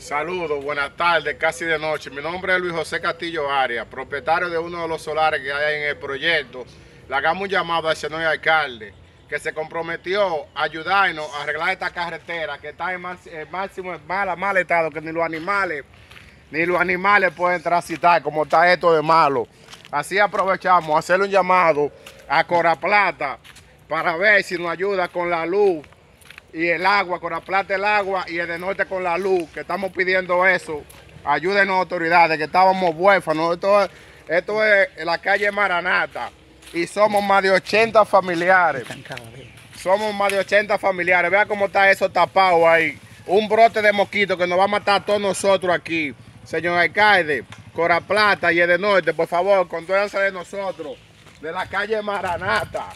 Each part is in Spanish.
Saludos, buenas tardes, casi de noche. Mi nombre es Luis José Castillo Arias, propietario de uno de los solares que hay en el proyecto. Le hagamos un llamado al señor alcalde que se comprometió a ayudarnos a arreglar esta carretera que está en, máximo mal estado, que ni los animales, ni los animales pueden transitar como está esto de malo. Así aprovechamos, hacerle un llamado a Cora Plata, para ver si nos ayuda con la luz y el agua, con la plata el agua y el de norte con la luz, que estamos pidiendo eso. Ayúdenos autoridades, que estábamos huérfanos. Esto, es, esto la calle Maranata y somos más de 80 familiares. Somos más de 80 familiares. Vea cómo está eso tapado ahí. Un brote de mosquito que nos va a matar a todos nosotros aquí. Señor alcalde, Coraplata y el de norte, por favor, condolense de nosotros, de la calle Maranata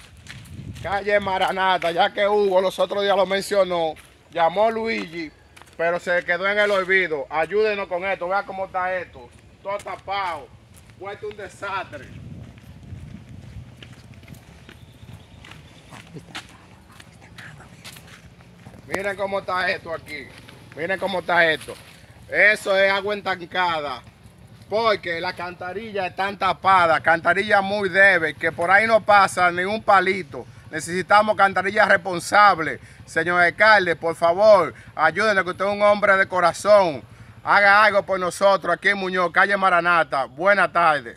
calle Maranata, ya que hubo, los otros días lo mencionó, llamó Luigi, pero se quedó en el olvido. Ayúdenos con esto, vea cómo está esto. Todo tapado, fue un desastre. Miren cómo está esto aquí. Miren cómo está esto. Eso es agua entancada. Porque las cantarillas están tapada, cantarillas muy débil que por ahí no pasa ni un palito. Necesitamos cantarillas responsables. Señor alcalde, por favor, ayúdenos que usted es un hombre de corazón. Haga algo por nosotros aquí en Muñoz, calle Maranata. Buenas tardes.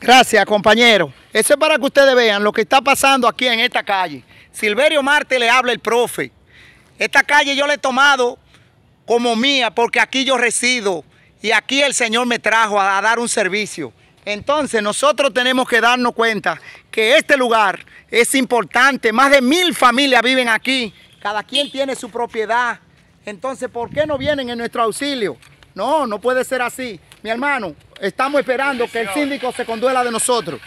Gracias, compañero. Eso es para que ustedes vean lo que está pasando aquí en esta calle. Silverio Marte le habla el profe. Esta calle yo la he tomado como mía porque aquí yo resido y aquí el Señor me trajo a dar un servicio. Entonces nosotros tenemos que darnos cuenta que este lugar es importante. Más de mil familias viven aquí. Cada quien tiene su propiedad. Entonces, ¿por qué no vienen en nuestro auxilio? No, no puede ser así. Mi hermano, estamos esperando que el síndico se conduela de nosotros.